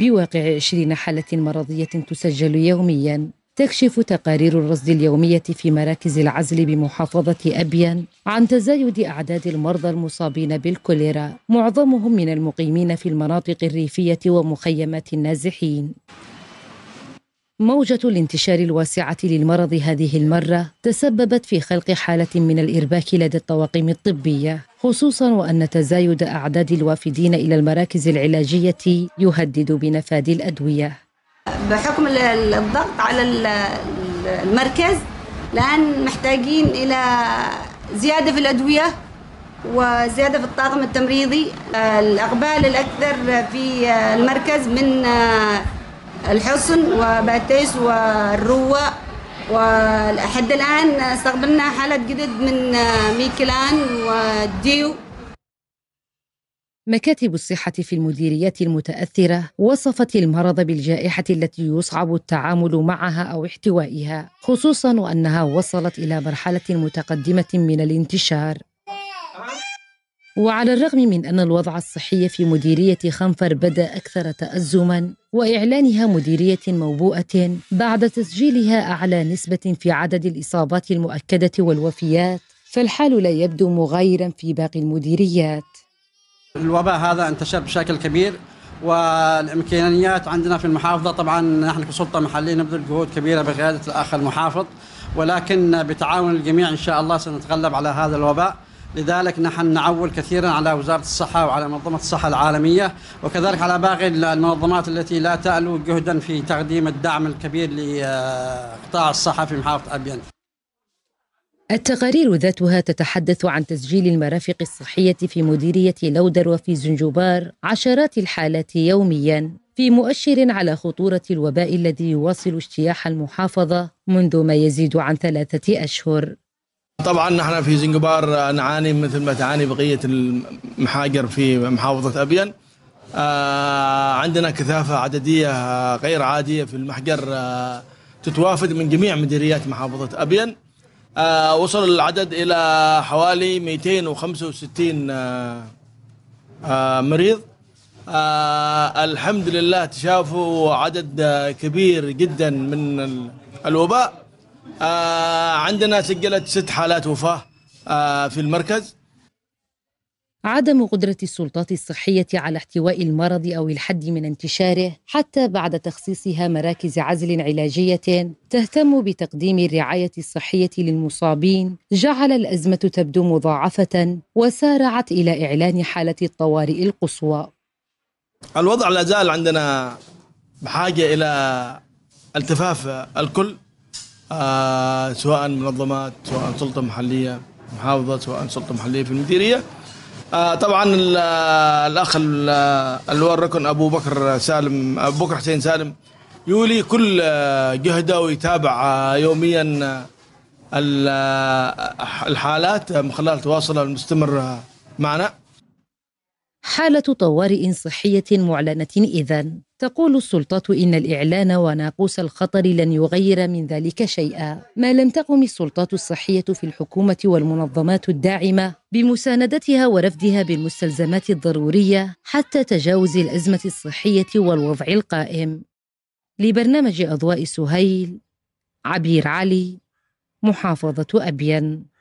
بواقع 20 حالة مرضية تسجل يوميا تكشف تقارير الرصد اليومية في مراكز العزل بمحافظة أبيان عن تزايد أعداد المرضى المصابين بالكوليرا معظمهم من المقيمين في المناطق الريفية ومخيمات النازحين موجة الانتشار الواسعة للمرض هذه المرة تسببت في خلق حالة من الإرباك لدى الطواقم الطبية، خصوصا وأن تزايد أعداد الوافدين إلى المراكز العلاجية يهدد بنفاد الأدوية. بحكم الضغط على المركز الآن محتاجين إلى زيادة في الأدوية وزيادة في الطاقم التمريضي الأقبال الأكثر في المركز من الحصن وباتيس والروة ولحد الآن استقبلنا حالة جدد من ميكلان وديو مكاتب الصحة في المديريات المتأثرة وصفت المرض بالجائحة التي يصعب التعامل معها أو احتوائها، خصوصا وأنها وصلت إلى مرحلة متقدمة من الانتشار. وعلى الرغم من أن الوضع الصحي في مديرية خنفر بدأ أكثر تأزما وإعلانها مديرية موبوءة بعد تسجيلها أعلى نسبة في عدد الإصابات المؤكدة والوفيات فالحال لا يبدو مغايرا في باقي المديريات الوباء هذا انتشر بشكل كبير والامكانيات عندنا في المحافظه طبعا نحن كسلطه محليه نبذل جهود كبيره بقياده الاخ المحافظ ولكن بتعاون الجميع ان شاء الله سنتغلب على هذا الوباء لذلك نحن نعول كثيرا على وزارة الصحة وعلى منظمة الصحة العالمية وكذلك على باقي المنظمات التي لا تألو جهدا في تقديم الدعم الكبير لقطاع الصحة في محافظة أبين التقارير ذاتها تتحدث عن تسجيل المرافق الصحية في مديرية لودر وفي زنجبار عشرات الحالات يوميا في مؤشر على خطورة الوباء الذي يواصل اجتياح المحافظة منذ ما يزيد عن ثلاثة أشهر طبعا نحن في زنجبار نعاني مثل ما تعاني بقيه المحاجر في محافظه ابين آه، عندنا كثافه عدديه غير عاديه في المحجر آه، تتوافد من جميع مديريات محافظه ابين آه، وصل العدد الى حوالي 265 مريض الحمد لله تشافوا عدد كبير جدا من الوباء آه، عندنا سجلت ست حالات وفاة آه، في المركز عدم قدرة السلطات الصحية على احتواء المرض أو الحد من انتشاره حتى بعد تخصيصها مراكز عزل علاجية تهتم بتقديم الرعاية الصحية للمصابين جعل الأزمة تبدو مضاعفة وسارعت إلى إعلان حالة الطوارئ القصوى الوضع لا زال عندنا بحاجة إلى التفاف الكل آه، سواء منظمات سواء سلطه محليه محافظه سواء سلطه محليه في المديريه آه، طبعا الاخ اللواء الركن ابو بكر سالم ابو بكر حسين سالم يولي كل آه، جهده ويتابع يوميا الحالات من خلال تواصله المستمر معنا حالة طوارئ صحية معلنة إذا تقول السلطات إن الإعلان وناقوس الخطر لن يغير من ذلك شيئا ما لم تقم السلطات الصحية في الحكومة والمنظمات الداعمة بمساندتها ورفدها بالمستلزمات الضرورية حتى تجاوز الأزمة الصحية والوضع القائم لبرنامج أضواء سهيل عبير علي محافظة أبين